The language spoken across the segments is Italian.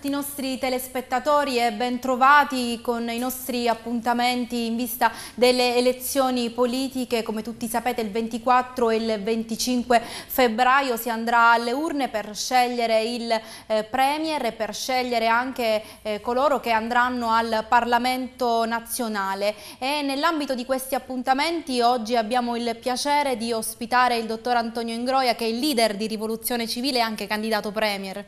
tutti i nostri telespettatori e bentrovati con i nostri appuntamenti in vista delle elezioni politiche. Come tutti sapete il 24 e il 25 febbraio si andrà alle urne per scegliere il eh, Premier e per scegliere anche eh, coloro che andranno al Parlamento nazionale. E nell'ambito di questi appuntamenti oggi abbiamo il piacere di ospitare il dottor Antonio Ingroia che è il leader di Rivoluzione Civile e anche candidato Premier.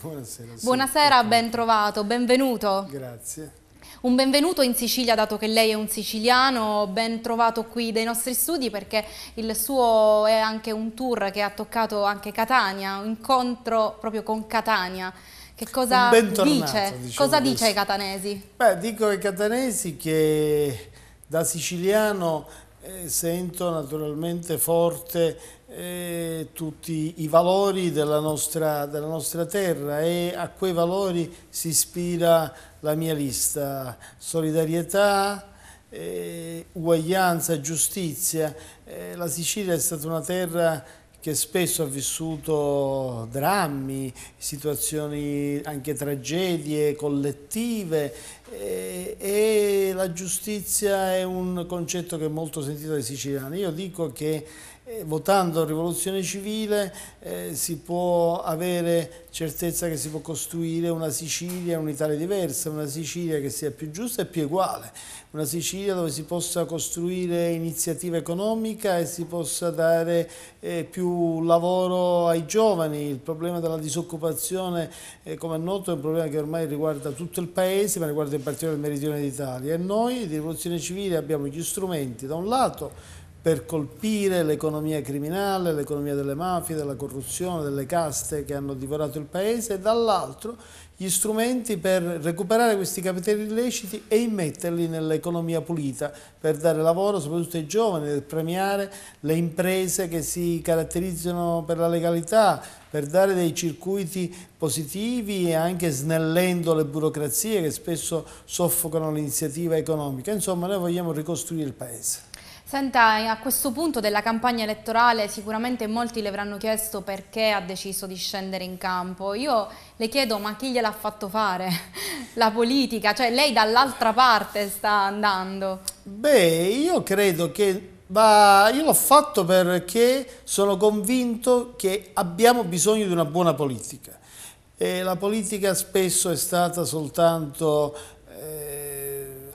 Buonasera. Buonasera, ben trovato, benvenuto. Grazie. Un benvenuto in Sicilia, dato che lei è un siciliano, ben trovato qui dai nostri studi perché il suo è anche un tour che ha toccato anche Catania, un incontro proprio con Catania. Che cosa dice? Diciamo cosa dice ai catanesi? Beh, dico ai catanesi che da siciliano eh, sento naturalmente forte eh, tutti i valori della nostra, della nostra, terra e a quei valori si ispira la mia lista. Solidarietà, eh, uguaglianza, giustizia. Eh, la Sicilia è stata una terra che spesso ha vissuto drammi, situazioni, anche tragedie collettive e, eh, e la giustizia è un concetto che è molto sentito dai siciliani. Io dico che votando rivoluzione civile eh, si può avere certezza che si può costruire una Sicilia, un'Italia diversa, una Sicilia che sia più giusta e più uguale, una Sicilia dove si possa costruire iniziativa economica e si possa dare eh, più lavoro ai giovani. Il problema della disoccupazione, eh, come è noto, è un problema che ormai riguarda tutto il Paese, ma riguarda in particolare il meridione d'Italia. E noi di rivoluzione civile abbiamo gli strumenti, da un lato, per colpire l'economia criminale, l'economia delle mafie, della corruzione, delle caste che hanno divorato il paese e dall'altro gli strumenti per recuperare questi capitali illeciti e immetterli nell'economia pulita per dare lavoro soprattutto ai giovani, per premiare le imprese che si caratterizzano per la legalità, per dare dei circuiti positivi e anche snellendo le burocrazie che spesso soffocano l'iniziativa economica. Insomma noi vogliamo ricostruire il Paese. Senta, a questo punto della campagna elettorale sicuramente molti le avranno chiesto perché ha deciso di scendere in campo. Io le chiedo ma chi gliel'ha fatto fare? La politica? Cioè lei dall'altra parte sta andando. Beh, io credo che... Ma io l'ho fatto perché sono convinto che abbiamo bisogno di una buona politica. E la politica spesso è stata soltanto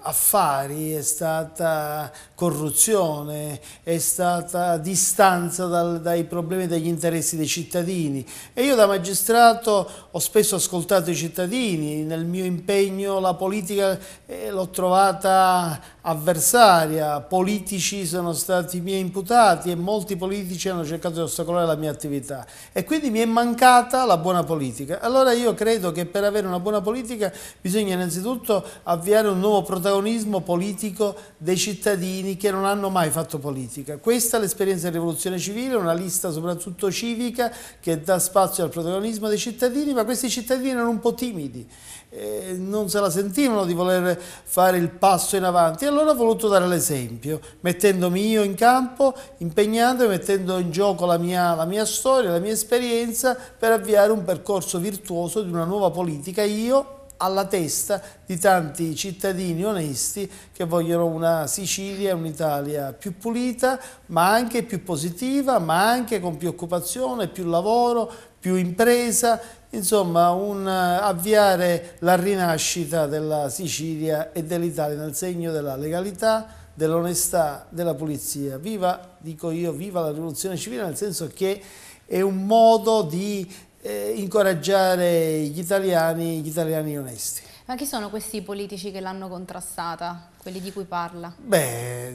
affari, è stata corruzione, è stata distanza dal, dai problemi e dagli interessi dei cittadini. E io da magistrato ho spesso ascoltato i cittadini, nel mio impegno la politica eh, l'ho trovata avversaria, politici sono stati i miei imputati e molti politici hanno cercato di ostacolare la mia attività e quindi mi è mancata la buona politica. Allora io credo che per avere una buona politica bisogna innanzitutto avviare un nuovo protagonista protagonismo politico dei cittadini che non hanno mai fatto politica. Questa è l'esperienza di rivoluzione civile, una lista soprattutto civica che dà spazio al protagonismo dei cittadini, ma questi cittadini erano un po' timidi, eh, non se la sentivano di voler fare il passo in avanti e allora ho voluto dare l'esempio, mettendomi io in campo, impegnandomi, mettendo in gioco la mia, la mia storia, la mia esperienza per avviare un percorso virtuoso di una nuova politica io alla testa di tanti cittadini onesti che vogliono una Sicilia, un'Italia più pulita, ma anche più positiva, ma anche con più occupazione, più lavoro, più impresa, insomma un, eh, avviare la rinascita della Sicilia e dell'Italia nel segno della legalità, dell'onestà, della pulizia. Viva, dico io, viva la rivoluzione civile, nel senso che è un modo di eh, incoraggiare gli italiani, gli italiani onesti. Ma chi sono questi politici che l'hanno contrastata, quelli di cui parla? Beh,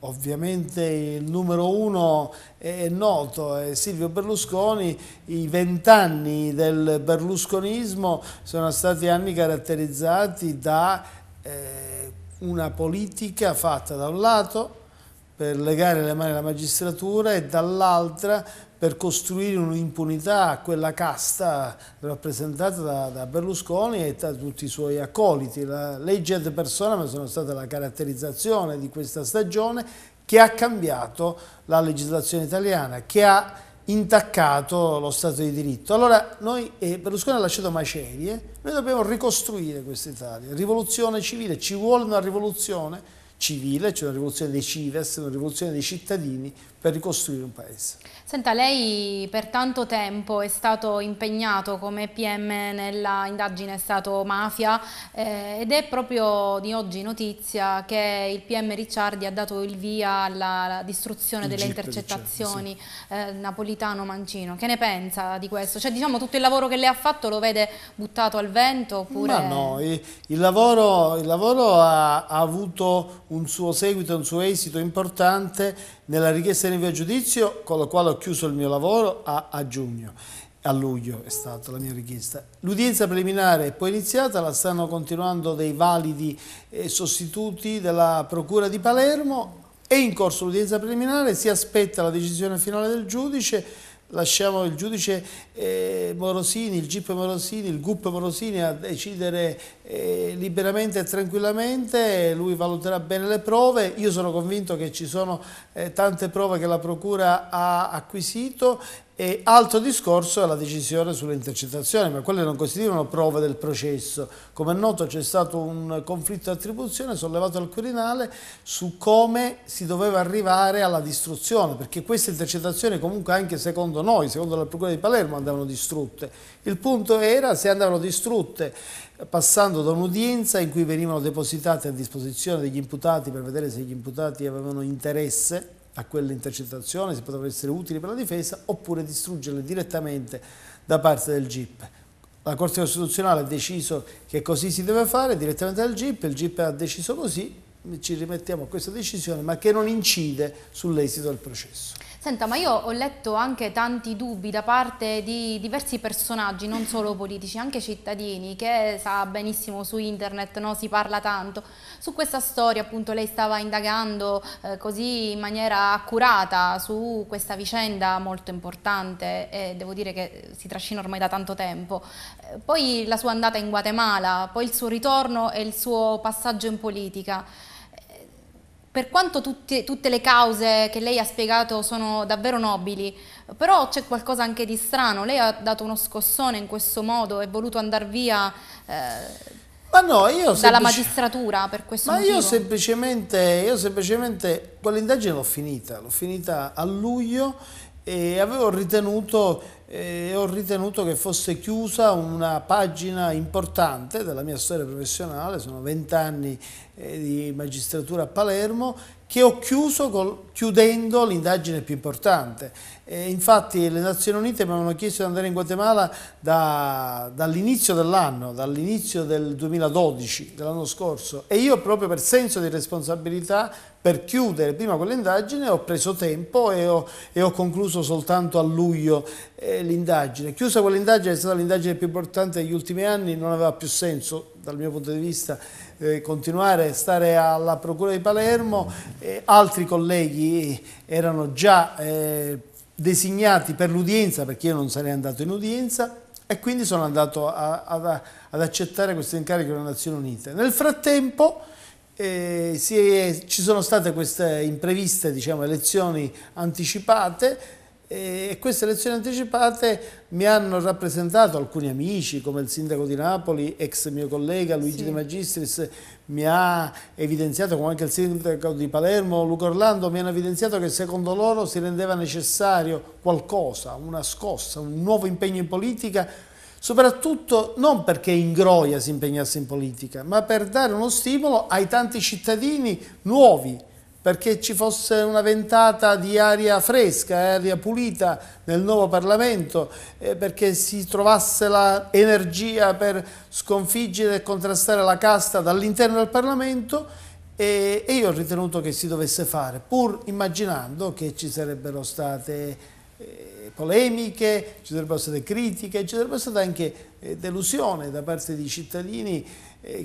ovviamente il numero uno è noto, è Silvio Berlusconi, i vent'anni del berlusconismo sono stati anni caratterizzati da eh, una politica fatta da un lato per legare le mani alla magistratura e dall'altra per costruire un'impunità a quella casta rappresentata da, da, Berlusconi e da tutti i suoi accoliti. La legge ad personam sono state la caratterizzazione di questa stagione che ha cambiato la legislazione italiana, che ha intaccato lo Stato di diritto. Allora noi, eh, Berlusconi ha lasciato macerie, noi dobbiamo ricostruire questa Italia, rivoluzione civile, ci vuole una rivoluzione civile, cioè una rivoluzione dei cives, una rivoluzione dei cittadini per ricostruire un paese. Senta, lei per tanto tempo è stato impegnato come PM nella indagine Stato Mafia eh, ed è proprio di oggi notizia che il PM Ricciardi ha dato il via alla, distruzione il delle Gip, intercettazioni diciamo, sì. eh, Napolitano-Mancino. Che ne pensa di questo? Cioè diciamo tutto il lavoro che lei ha fatto lo vede buttato al vento? Oppure... Ma no, il, il lavoro, il lavoro ha, ha avuto un suo seguito, un suo esito importante nella richiesta di rinvio a giudizio con la quale ho chiuso il mio lavoro a, a giugno a luglio è stata la mia richiesta. L'udienza preliminare è poi iniziata, la stanno continuando dei validi eh, sostituti della Procura di Palermo, è in corso l'udienza preliminare, si aspetta la decisione finale del giudice, lasciamo il giudice eh, Morosini, il GIP Morosini, il GUP Morosini a decidere eh, liberamente e tranquillamente, lui valuterà bene le prove, io sono convinto che ci sono eh, tante prove che la Procura ha acquisito e altro discorso è la decisione sulle intercettazioni, ma quelle non costituivano prove del processo. Come è noto c'è stato un conflitto di attribuzione sollevato al Quirinale su come si doveva arrivare alla distruzione, perché queste intercettazioni comunque anche secondo noi, secondo la Procura di Palermo andavano distrutte. Il punto era se andavano distrutte passando da un'udienza in cui venivano depositate a disposizione degli imputati per vedere se gli imputati avevano interesse a quelle intercettazioni se potrebbero essere utili per la difesa oppure distruggerle direttamente da parte del GIP. La Corte Costituzionale ha deciso che così si deve fare direttamente dal GIP, il GIP ha deciso così, ci rimettiamo a questa decisione ma che non incide sull'esito del processo. Senta, ma io ho letto anche tanti dubbi da parte di diversi personaggi, non solo politici, anche cittadini, che sa benissimo su internet, no? si parla tanto. Su questa storia appunto lei stava indagando eh, così in maniera accurata su questa vicenda molto importante e devo dire che si trascina ormai da tanto tempo. Eh, poi la sua andata in Guatemala, poi il suo ritorno e il suo passaggio in politica per quanto tutte, tutte le cause che lei ha spiegato sono davvero nobili, però c'è qualcosa anche di strano, lei ha dato uno scossone in questo modo, è voluto andare via... Eh, ma no, io dalla magistratura per questo ma motivo. Ma io semplicemente, io semplicemente quell'indagine l'ho finita, l'ho finita a luglio e avevo ritenuto e ho ritenuto che fosse chiusa una pagina importante della mia storia professionale, sono vent'anni eh, di magistratura a Palermo, che ho chiuso col, chiudendo l'indagine più importante e infatti le Nazioni Unite mi hanno chiesto di andare in Guatemala da, dall'inizio dell'anno, dall'inizio del 2012, dell'anno scorso, e io proprio per senso di responsabilità per chiudere prima quell'indagine ho preso tempo e ho, e ho, concluso soltanto a luglio eh, l'indagine. Chiusa quell'indagine è stata l'indagine più importante degli ultimi anni, non aveva più senso dal mio punto di vista eh, continuare a stare alla Procura di Palermo, eh, altri colleghi erano già eh, designati per l'udienza, perché io non sarei andato in udienza, e quindi sono andato a, a, ad accettare questo incarico delle Nazioni Unite. Nel frattempo eh, è, ci sono state queste impreviste diciamo, elezioni anticipate, e queste elezioni anticipate mi hanno rappresentato alcuni amici come il sindaco di Napoli, ex mio collega Luigi sì. De Magistris, mi ha evidenziato, come anche il sindaco di Palermo, Luca Orlando, mi hanno evidenziato che secondo loro si rendeva necessario qualcosa, una scossa, un nuovo impegno in politica, soprattutto non perché Ingroia si impegnasse in politica, ma per dare uno stimolo ai tanti cittadini nuovi perché ci fosse una ventata di aria fresca, eh, aria pulita nel nuovo Parlamento, eh, perché si trovasse l'energia per sconfiggere e contrastare la casta dall'interno del Parlamento e, io ho ritenuto che si dovesse fare, pur immaginando che ci sarebbero state eh, polemiche, ci sarebbero state critiche, ci sarebbe stata anche delusione da parte di cittadini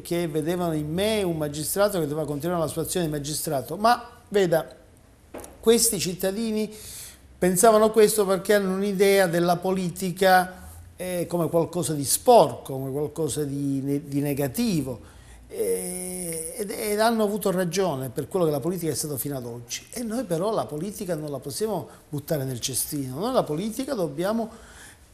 che vedevano in me un magistrato che doveva continuare la sua azione di magistrato, ma Veda, questi cittadini pensavano questo perché hanno un'idea della politica eh, come qualcosa di sporco, come qualcosa di, di negativo eh, ed, ed, hanno avuto ragione per quello che la politica è stata fino ad oggi. E noi però la politica non la possiamo buttare nel cestino, noi la politica dobbiamo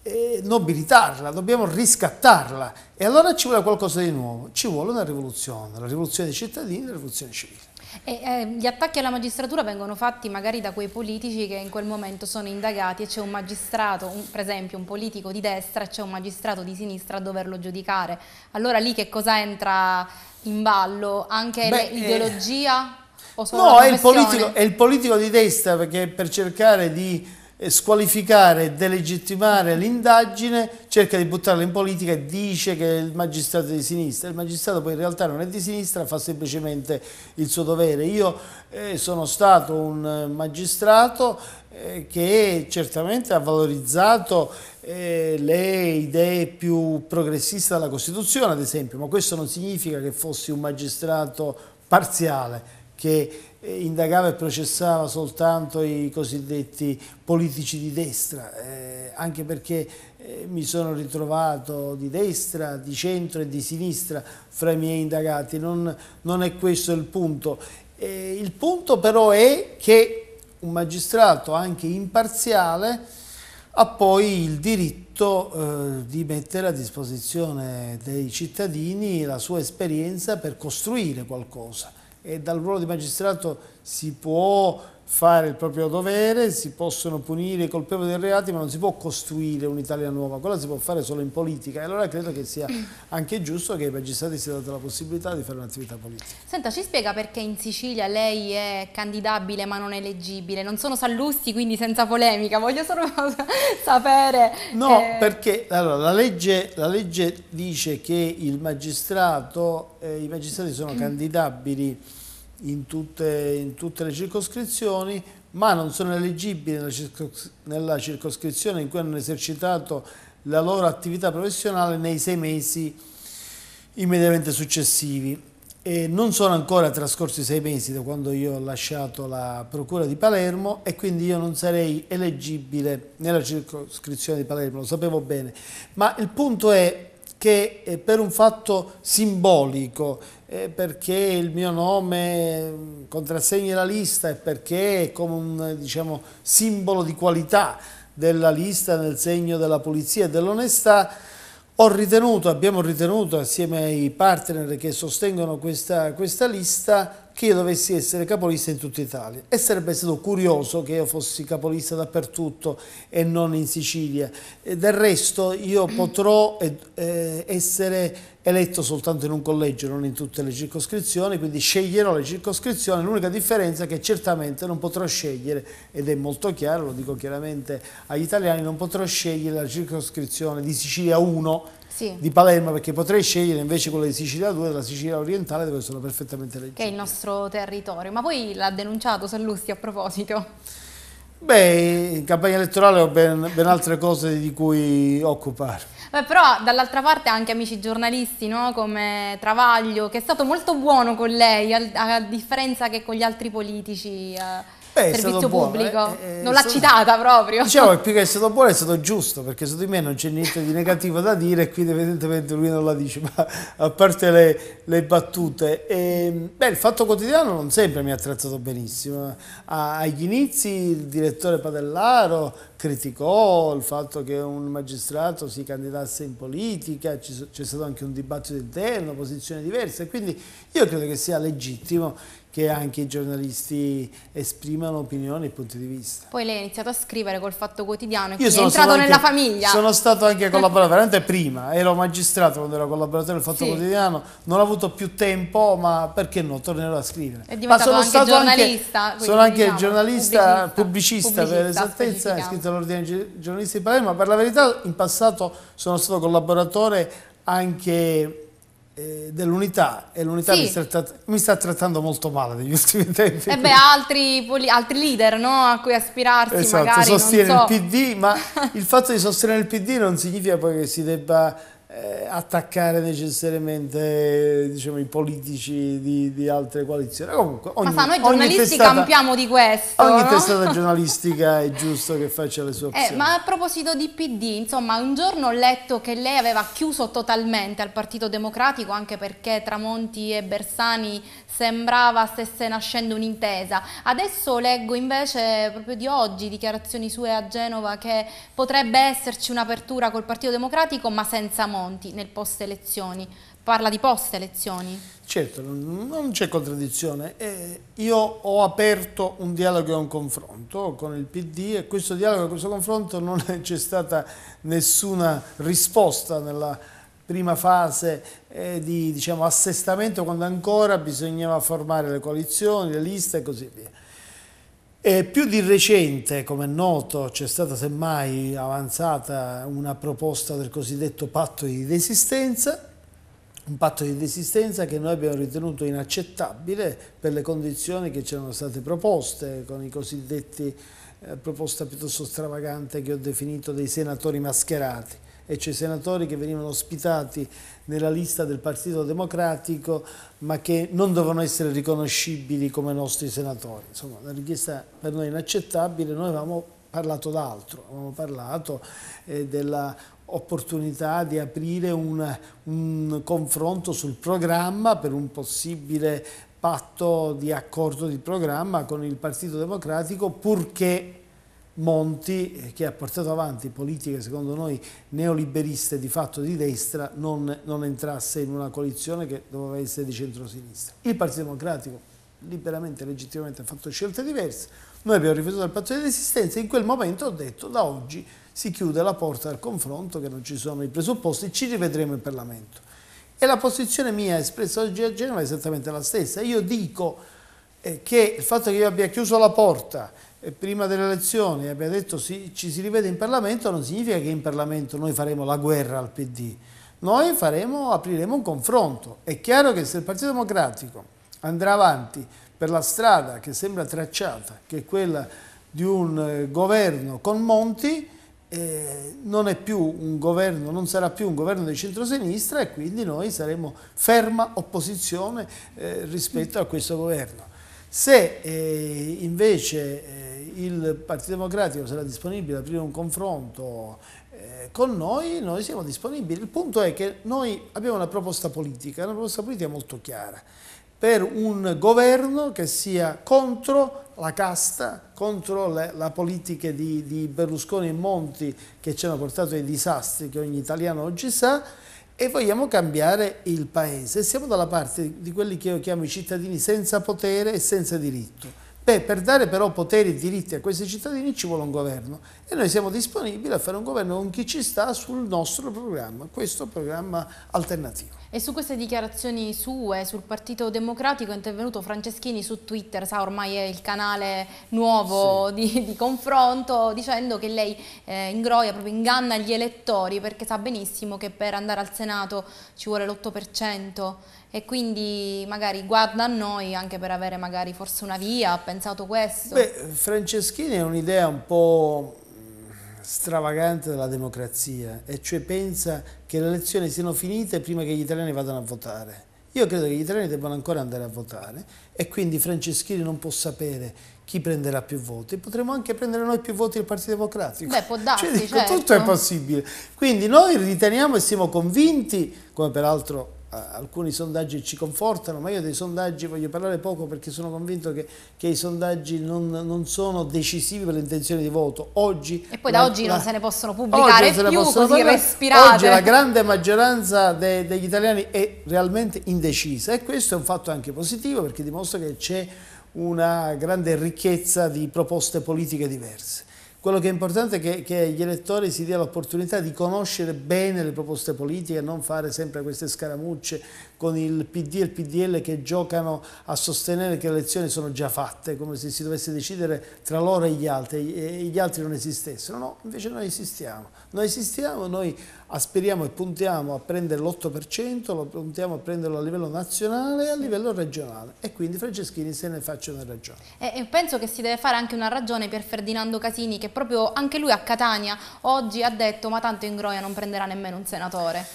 eh, nobilitarla, dobbiamo riscattarla e allora ci vuole qualcosa di nuovo, ci vuole una rivoluzione, la rivoluzione dei cittadini, e la rivoluzione civile. E, eh, gli attacchi alla magistratura vengono fatti magari da quei politici che in quel momento sono indagati e c'è un magistrato, un, per esempio un politico di destra e c'è un magistrato di sinistra a doverlo giudicare. Allora lì che cosa entra in ballo? Anche l'ideologia? Eh, no, è il, politico, è il, politico, di destra perché per cercare di squalificare e delegittimare l'indagine, cerca di buttarla in politica e dice che il magistrato è di sinistra. Il magistrato poi in realtà non è di sinistra, fa semplicemente il suo dovere. Io eh, sono stato un eh, magistrato eh, che certamente ha valorizzato eh, le idee più progressiste della Costituzione, ad esempio, ma questo non significa che fossi un magistrato parziale, che eh, indagava e processava soltanto i cosiddetti politici di destra, eh, anche perché eh, mi sono ritrovato di destra, di centro e di sinistra fra i miei indagati, non, non è questo il punto. Eh, il punto però è che un magistrato anche imparziale ha poi il diritto eh, di mettere a disposizione dei cittadini la sua esperienza per costruire qualcosa e dal ruolo di magistrato si può fare il proprio dovere, si possono punire i colpevoli dei reati, ma non si può costruire un'Italia nuova, quella si può fare solo in politica e allora credo che sia mm. anche giusto che ai magistrati sia data la possibilità di fare un'attività politica. Senta, ci spiega perché in Sicilia lei è candidabile ma non eleggibile? Non sono Sallusti, quindi senza polemica, voglio solo sapere. No, eh... perché allora, la, legge, la, legge, dice che magistrato, eh, i magistrati sono mm. candidabili in tutte, in tutte le circoscrizioni, ma non sono eleggibili nella, circoscri nella circoscrizione in cui hanno esercitato la loro attività professionale nei sei mesi immediatamente successivi. E non sono ancora trascorsi sei mesi da quando io ho lasciato la Procura di Palermo e quindi io non sarei eleggibile nella circoscrizione di Palermo, lo sapevo bene. Ma il punto è, che eh, per un fatto simbolico, eh, perché il mio nome mm, contrassegna la lista e perché è come un eh, diciamo, simbolo di qualità della lista nel segno della pulizia e dell'onestà, ho ritenuto, abbiamo ritenuto assieme ai partner che sostengono questa, questa lista, che io dovessi essere capolista in tutta Italia e sarebbe stato curioso che io fossi capolista dappertutto e non in Sicilia. E del resto io potrò eh, essere eletto soltanto in un collegio, non in tutte le circoscrizioni, quindi sceglierò le circoscrizioni, l'unica differenza è che certamente non potrò scegliere, ed è molto chiaro, lo dico chiaramente agli italiani, non potrò scegliere la circoscrizione di Sicilia 1 sì. di Palermo perché potrei scegliere invece quella di Sicilia 2 della Sicilia orientale dove sono perfettamente leggibile. Che è il nostro territorio, ma poi l'ha denunciato Sallusti a proposito. Beh, in campagna elettorale ho ben, ben altre cose di cui occupare. Beh, però dall'altra parte anche amici giornalisti no? come Travaglio che è stato molto buono con lei a, a differenza che con gli altri politici. Eh. Beh, servizio pubblico. Buono, eh, eh, non l'ha citata proprio. Diciamo che più che è stato buono è stato giusto, perché su di me non c'è niente di negativo da dire e quindi evidentemente lui non la dice, ma a parte le, le battute. E, ehm, beh, il Fatto Quotidiano non sempre mi ha attrezzato benissimo. A, agli inizi il direttore Padellaro criticò il fatto che un magistrato si candidasse in politica, c'è stato anche un dibattito interno, posizioni diverse, quindi io credo che sia legittimo che anche i giornalisti esprimano opinioni e punti di vista. Poi lei ha iniziato a scrivere col Fatto Quotidiano e Io sono è entrato anche, nella famiglia. Sono stato anche collaboratore, veramente prima, ero magistrato quando ero collaboratore del Fatto sì. Quotidiano, non ho avuto più tempo, ma perché no, tornerò a scrivere. È diventato ma sono anche giornalista. Anche, sono anche diciamo, giornalista, pubblicista, pubblicista per esattezza, iscritto all'Ordine dei giornalisti di Palermo, ma per la verità in passato sono stato collaboratore anche eh, dell'unità e l'unità sì. mi, mi, sta trattando molto male negli ultimi tempi. E eh beh, altri, altri leader no? a cui aspirarsi esatto, magari. sostiene so. il PD, ma il fatto di sostenere il PD non significa poi che si debba eh, attaccare necessariamente diciamo, i politici di, di altre coalizioni. Comunque, ogni, Ma fa, noi giornalisti testata, campiamo di questo. Ogni no? testata giornalistica è giusto che faccia le sue eh, opzioni. Eh, ma a proposito di PD, insomma, un giorno ho letto che lei aveva chiuso totalmente al Partito Democratico anche perché Tramonti e Bersani sembrava stesse nascendo un'intesa. Adesso leggo invece proprio di oggi dichiarazioni sue a Genova che potrebbe esserci un'apertura col Partito Democratico ma senza morte. Monti nel post-elezioni. Parla di post-elezioni. Certo, non c'è contraddizione. Eh, io ho aperto un dialogo e un confronto con il PD e questo dialogo e questo confronto non c'è stata nessuna risposta nella prima fase eh, di diciamo, assestamento quando ancora bisognava formare le coalizioni, le liste e così via. E più di recente, come è noto, c'è stata semmai avanzata una proposta del cosiddetto patto di desistenza, un patto di desistenza che noi abbiamo ritenuto inaccettabile per le condizioni che ci erano state proposte con i cosiddetti eh, proposta piuttosto stravagante che ho definito dei senatori mascherati e cioè senatori che venivano ospitati nella lista del Partito Democratico ma che non dovevano essere riconoscibili come nostri senatori. Insomma, la richiesta per noi inaccettabile, noi avevamo parlato d'altro, avevamo parlato eh, della opportunità di aprire una, un confronto sul programma per un possibile patto di accordo di programma con il Partito Democratico purché Monti, eh, che ha portato avanti politiche secondo noi neoliberiste di fatto di destra, non, non entrasse in una coalizione che doveva essere di centro-sinistra. Il Partito Democratico liberamente e legittimamente ha fatto scelte diverse, noi abbiamo rifiutato il patto di resistenza e in quel momento ho detto da oggi si chiude la porta al confronto, che non ci sono i presupposti, ci rivedremo in Parlamento. E la posizione mia espressa oggi a Genova è esattamente la stessa. Io dico eh, che il fatto che io abbia chiuso la porta prima delle elezioni abbia detto sì, ci si rivede in Parlamento non significa che in Parlamento noi faremo la guerra al PD, noi faremo, apriremo un confronto. È chiaro che se il Partito Democratico andrà avanti per la strada che sembra tracciata, che è quella di un eh, governo con Monti, eh, non, governo, non, sarà più un governo di centrosinistra e quindi noi saremo ferma opposizione eh, rispetto a questo governo. Se eh, invece eh, il Partito Democratico sarà disponibile ad aprire un confronto eh, con noi, noi siamo disponibili. Il punto è che noi abbiamo una proposta politica, una proposta politica molto chiara, per un governo che sia contro la casta, contro le, la politica di, di Berlusconi e Monti che ci hanno portato ai disastri che ogni italiano oggi sa, e vogliamo cambiare il paese. Siamo dalla parte di quelli che io chiamo i cittadini senza potere e senza diritto Beh, per dare però poteri e diritti a questi cittadini ci vuole un governo e noi siamo disponibili a fare un governo con chi ci sta sul nostro programma, questo programma alternativo. E su queste dichiarazioni sue sul Partito Democratico è intervenuto Franceschini su Twitter, sa ormai è il canale nuovo sì. di, di, confronto, dicendo che lei eh, ingroia, proprio inganna gli elettori perché sa benissimo che per andare al Senato ci vuole l'8% e quindi magari guarda a noi anche per avere magari forse una via, ha pensato questo? Beh, Franceschini è un'idea un po' mm, stravagante della democrazia e cioè pensa che le elezioni siano finite prima che gli italiani vadano a votare. Io credo che gli italiani debbano ancora andare a votare e quindi Franceschini non può sapere chi prenderà più voti. Potremmo anche prendere noi più voti del Partito Democratico. Beh, può darsi, cioè, dico, certo. Tutto è possibile. Quindi noi riteniamo e siamo convinti, come peraltro alcuni sondaggi ci confortano, ma io dei sondaggi voglio parlare poco perché sono convinto che, che i sondaggi non, non, sono decisivi per l'intenzione di voto. Oggi, e poi da la, oggi non se ne possono pubblicare oggi più, possono così parlare. respirate. Oggi la grande maggioranza de, degli italiani è realmente indecisa e questo è un fatto anche positivo perché dimostra che c'è una grande ricchezza di proposte politiche diverse. Quello che è importante è che, che agli elettori si dia l'opportunità di conoscere bene le proposte politiche, non fare sempre queste scaramucce con il PD e il PDL che giocano a sostenere che le elezioni sono già fatte, come se si dovesse decidere tra loro e gli altri e gli altri non esistessero. No, invece noi esistiamo. Noi esistiamo, noi aspiriamo e puntiamo a prendere l'8%, lo puntiamo a prenderlo a livello nazionale e a livello regionale e quindi Franceschini se ne faccia una ragione. E, penso che si deve fare anche una ragione per Ferdinando Casini che proprio anche lui a Catania oggi ha detto ma tanto in Groia non prenderà nemmeno un senatore.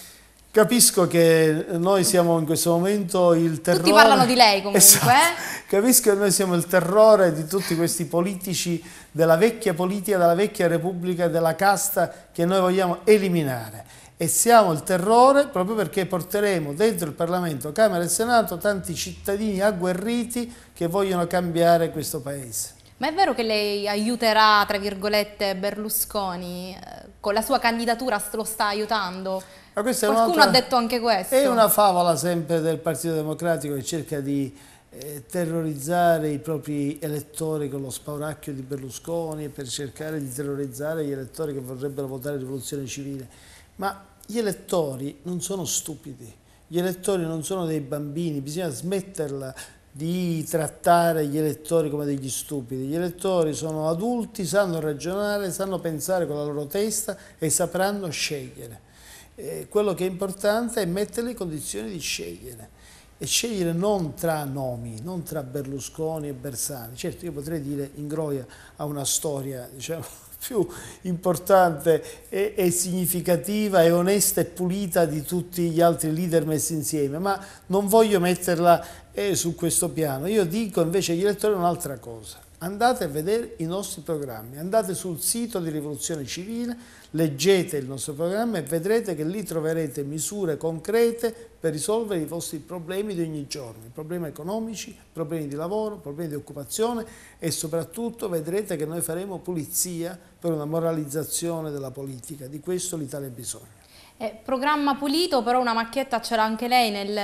Capisco che noi siamo in questo momento il terrore... Tutti parlano di lei comunque. Esatto. Eh? Capisco che noi siamo il terrore di tutti questi politici della vecchia politica, della vecchia repubblica, della casta che noi vogliamo eliminare. E siamo il terrore proprio perché porteremo dentro il Parlamento, Camera e Senato, tanti cittadini agguerriti che vogliono cambiare questo Paese. Ma è vero che lei aiuterà, tra virgolette, Berlusconi? Eh, con la sua candidatura lo sta aiutando? Qualcuno ha detto anche questo. È una favola sempre del Partito Democratico che cerca di eh, terrorizzare i propri elettori con lo spauracchio di Berlusconi per cercare di terrorizzare gli elettori che vorrebbero votare rivoluzione civile. Ma gli elettori non sono stupidi, gli elettori non sono dei bambini, bisogna smetterla di trattare gli elettori come degli stupidi. Gli elettori sono adulti, sanno ragionare, sanno pensare con la loro testa e sapranno scegliere. Eh, quello che è importante è metterli in condizioni di scegliere e scegliere non tra nomi, non tra Berlusconi e Bersani. Certo, io potrei dire Ingroia ha una storia, diciamo, più importante e, e, significativa e onesta e pulita di tutti gli altri leader messi insieme, ma non voglio metterla eh, su questo piano. Io dico invece agli elettori un'altra cosa. Andate a vedere i nostri programmi, andate sul sito di Rivoluzione Civile, leggete il nostro programma e vedrete che lì troverete misure concrete per risolvere i vostri problemi di ogni giorno, problemi economici, problemi di lavoro, problemi di occupazione e soprattutto vedrete che noi faremo pulizia per una moralizzazione della politica, di questo l'Italia ha bisogno. Eh, programma pulito, però una macchietta c'era anche lei nel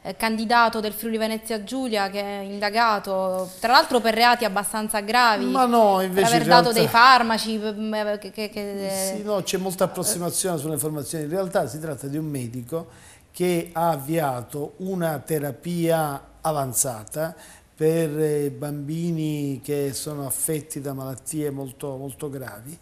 eh, candidato del Friuli Venezia Giulia che è indagato, tra l'altro per reati abbastanza gravi, Ma no, invece per aver in dato dei farmaci. Mm, eh, che, che, che... Sì, eh. no, c'è molta approssimazione sulle informazioni, in realtà si tratta di un medico che ha avviato una terapia avanzata per eh, bambini che sono affetti da malattie molto, molto gravi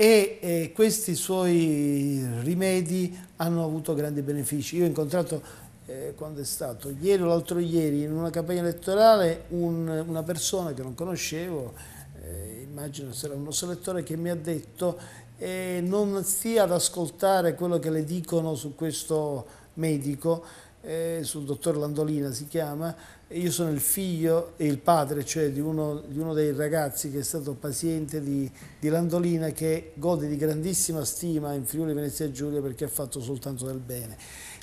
e eh, questi suoi rimedi hanno avuto grandi benefici. Io ho incontrato, eh, quando è stato, ieri o l'altro ieri, in una campagna elettorale, un, una persona che non conoscevo, eh, immagino sarà un nostro elettore, che mi ha detto eh, non stia ad ascoltare quello che le dicono su questo medico, eh, sul dottor Landolina si chiama, io sono il figlio e il padre, cioè di uno, di uno dei ragazzi che è stato paziente di, di, Landolina che gode di grandissima stima in Friuli Venezia Giulia perché ha fatto soltanto del bene.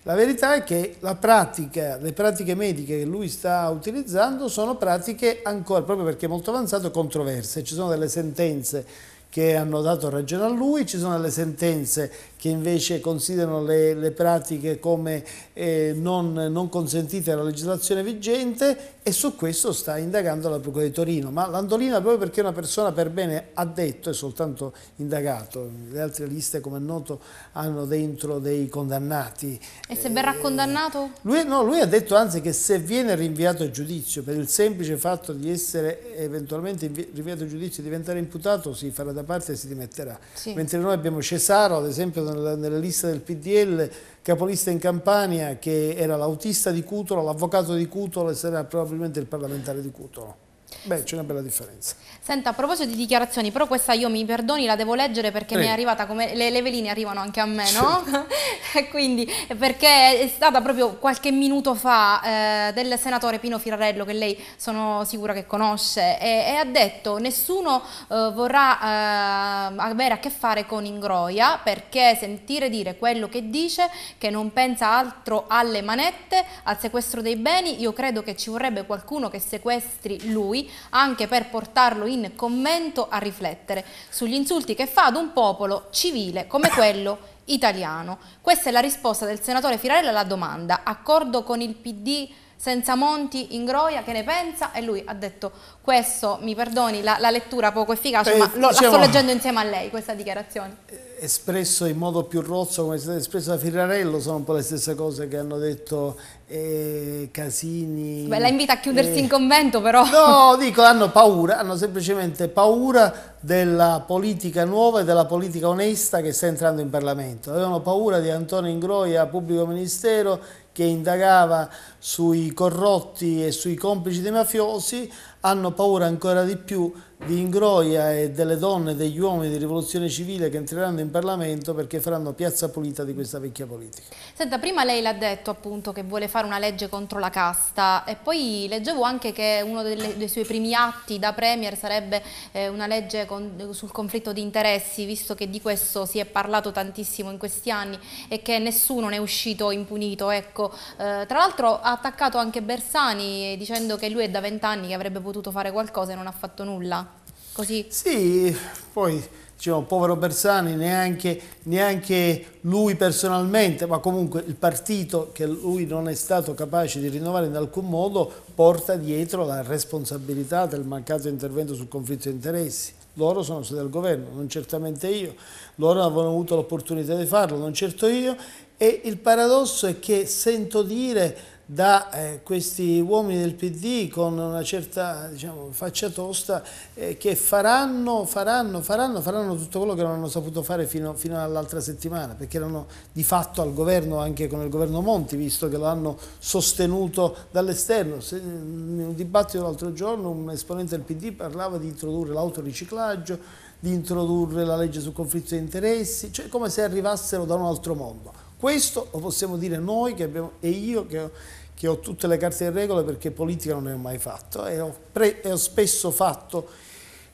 La verità è che la pratica, le pratiche mediche che lui sta utilizzando sono pratiche ancora, proprio perché è molto avanzato, controverse. Ci sono delle sentenze che hanno dato ragione a lui, ci sono delle sentenze che invece considerano le, le pratiche come eh, non, non consentite alla legislazione vigente e su questo sta indagando la Procura di Torino. Ma l'Andolina proprio perché una persona per bene ha detto, è soltanto indagato, le altre liste come è noto hanno dentro dei condannati. E se verrà eh, condannato? Lui, no, lui ha detto anzi che se viene rinviato a giudizio per il semplice fatto di essere eventualmente rinviato a giudizio e diventare imputato si farà da parte e si dimetterà. Sì. Mentre noi abbiamo Cesaro, ad esempio, da nella, nella lista del PDL, capolista in Campania, che era l'autista di Cutolo, l'avvocato di Cutolo e sarà probabilmente il parlamentare di Cutolo. Beh, c'è una bella differenza. Senta, a proposito di dichiarazioni, però questa io mi perdoni, la devo leggere perché eh. mi è arrivata come le, le veline arrivano anche a me, no? e quindi, perché è stata proprio qualche minuto fa eh, del senatore Pino Firarello, che lei sono sicura che conosce, e, e ha detto nessuno eh, vorrà eh, avere a che fare con Ingroia perché sentire dire quello che dice, che non pensa altro alle manette, al sequestro dei beni, io credo che ci vorrebbe qualcuno che sequestri lui anche per portarlo in commento a riflettere sugli insulti che fa ad un popolo civile come quello italiano. Questa è la risposta del senatore Firarella alla domanda, accordo con il PD senza Monti in Groia che ne pensa e lui ha detto questo, mi perdoni la, la lettura poco efficace eh, ma lo, diciamo, la sto leggendo insieme a lei questa dichiarazione eh, espresso in modo più rozzo come è stato espresso da Firrarello sono un po' le stesse cose che hanno detto eh, Casini Beh, la invita a chiudersi eh, in convento però no dico hanno paura hanno semplicemente paura della politica nuova e della politica onesta che sta entrando in Parlamento avevano paura di Antonio Ingroia pubblico ministero che indagava sui corrotti e sui complici dei mafiosi hanno paura ancora di più di Ingroia e delle donne e degli uomini di rivoluzione civile che entreranno in Parlamento perché faranno piazza pulita di questa vecchia politica. Senta, prima lei l'ha detto appunto che vuole fare una legge contro la casta e poi leggevo anche che uno delle, dei suoi primi atti da Premier sarebbe eh, una legge con, sul conflitto di interessi, visto che di questo si è parlato tantissimo in questi anni e che nessuno ne è uscito impunito. Ecco. Eh, tra l'altro ha attaccato anche Bersani dicendo che lui è da vent'anni che avrebbe potuto fare qualcosa e non ha fatto nulla così... Sì, poi diciamo, povero Bersani neanche, neanche, lui personalmente, ma comunque il partito che lui non è stato capace di rinnovare in alcun modo porta dietro la responsabilità del mancato intervento sul conflitto di interessi. Loro sono stati al governo, non certamente io, loro avevano avuto l'opportunità di farlo, non certo io, e il paradosso è che sento dire da eh, questi uomini del PD con una certa diciamo, faccia tosta eh, che faranno, faranno, faranno, faranno tutto quello che non hanno saputo fare fino, fino all'altra settimana, perché erano di fatto al governo anche con il governo Monti, visto che lo hanno sostenuto dall'esterno. In un dibattito l'altro giorno un esponente del PD parlava di introdurre l'autoriciclaggio, di introdurre la legge sul conflitto di interessi, cioè come se arrivassero da un altro mondo. Questo lo possiamo dire noi abbiamo, e io che ho, che ho, tutte le carte in regola perché politica non ne ho mai fatto e ho, pre, e ho spesso fatto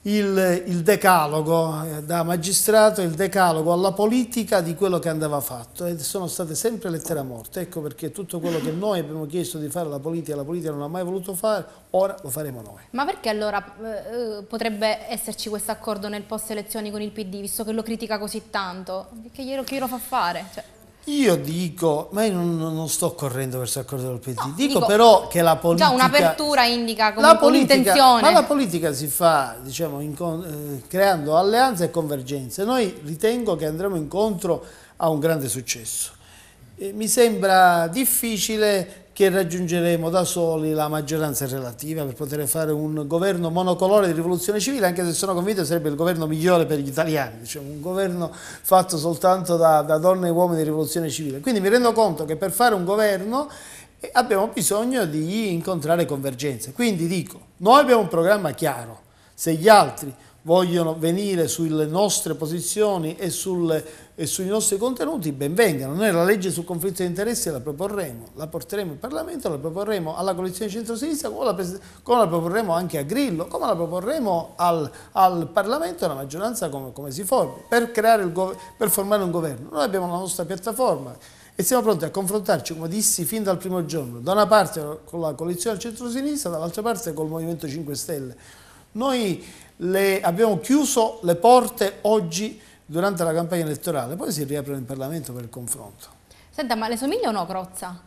il, il decalogo eh, da magistrato, il decalogo alla politica di quello che andava fatto e sono state sempre lettera morte, ecco perché tutto quello che noi abbiamo chiesto di fare alla politica, la politica non ha mai voluto fare, ora lo faremo noi. Ma perché allora eh, eh potrebbe esserci questo accordo nel post elezioni con il PD, visto che lo critica così tanto? Che glielo, chi lo fa fare? Cioè... Io dico, ma io non, non sto correndo verso l'accordo del PD, no, dico, dico, però che la politica... Già un'apertura indica come un'intenzione. Ma la politica si fa diciamo, in, eh, creando alleanze e convergenze. Noi ritengo che andremo incontro a un grande successo. Eh, mi sembra difficile che raggiungeremo da soli la maggioranza relativa per poter fare un governo monocolore di rivoluzione civile, anche se sono convinto che sarebbe il governo migliore per gli italiani, cioè un governo fatto soltanto da, da donne e uomini di rivoluzione civile. Quindi mi rendo conto che per fare un governo eh, abbiamo bisogno di incontrare convergenze. Quindi dico, noi abbiamo un programma chiaro, se gli altri vogliono venire sulle nostre posizioni e, sul, e sui nostri contenuti, ben vengano. Noi la legge sul conflitto di interessi la proporremo, la porteremo in Parlamento, la proporremo alla coalizione centrosinistra, come la, come la proporremo anche a Grillo, come la proporremo al, al Parlamento e alla maggioranza come, come si forma, per, per formare un governo. Noi abbiamo la nostra piattaforma e siamo pronti a confrontarci, come dissi fin dal primo giorno, da una parte con la coalizione centrosinistra, dall'altra parte col Movimento 5 Stelle. Noi le, abbiamo chiuso le porte oggi durante la campagna elettorale, poi si riaprono in Parlamento per il confronto. Senta, ma le somiglia o no Crozza?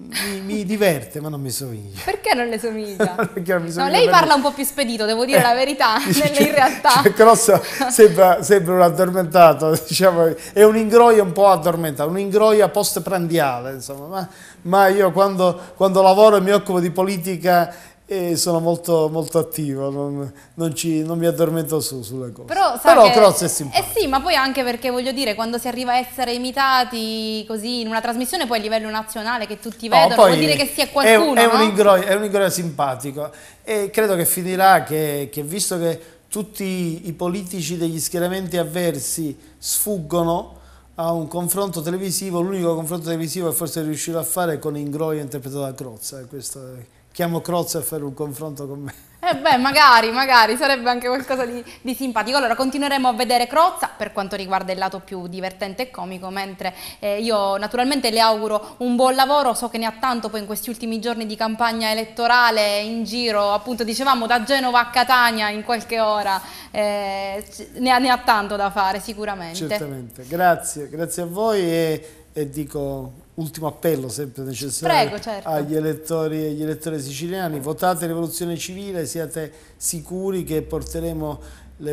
Mi, mi, diverte ma non mi somiglia perché non le somiglia? non somiglia no, lei parla me. un po' più spedito devo dire la verità dice, in realtà cioè, Crossa sembra, sembra, un addormentato diciamo, è un ingroia un po' addormentato un ingroia post prandiale insomma ma, ma io quando, quando, lavoro e mi occupo di politica e sono molto, molto attivo, non, non, ci, non mi addormento su sulle cose. Però, Però che, Crozza è simpatico. Eh sì, ma poi anche perché voglio dire, quando si arriva a essere imitati così in una trasmissione, poi a livello nazionale che tutti vedono, no, vuol dire che sia qualcuno. È, è, no? un, ingroio, è un ingroio simpatico e credo che finirà che, che visto che tutti i politici degli schieramenti avversi sfuggono, a un confronto televisivo, l'unico confronto televisivo che forse riuscirà a fare è con Ingroia interpretato da Crozza. Eh, questo è chiamo Crozzo a fare un confronto con me. Eh beh, magari, magari, sarebbe anche qualcosa di, di, simpatico. Allora, continueremo a vedere Crozza per quanto riguarda il lato più divertente e comico, mentre eh, io naturalmente le auguro un buon lavoro, so che ne ha tanto poi in questi ultimi giorni di campagna elettorale in giro, appunto dicevamo da Genova a Catania in qualche ora, eh, ne, ha, ne, ha, tanto da fare sicuramente. Certamente, grazie, grazie a voi e, e dico ultimo appello sempre necessario Prego, certo. agli, elettori, e agli elettori siciliani, votate rivoluzione civile, siate sicuri che porteremo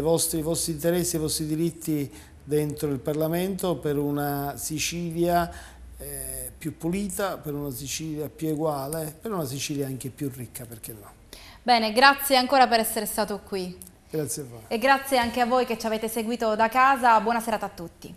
vostre, i vostri interessi, i vostri diritti dentro il Parlamento per una Sicilia eh, più pulita, per una Sicilia più uguale, per una Sicilia anche più ricca, perché no. Bene, grazie ancora per essere stato qui. Grazie a voi. E grazie anche a voi che ci avete seguito da casa, buona serata a tutti.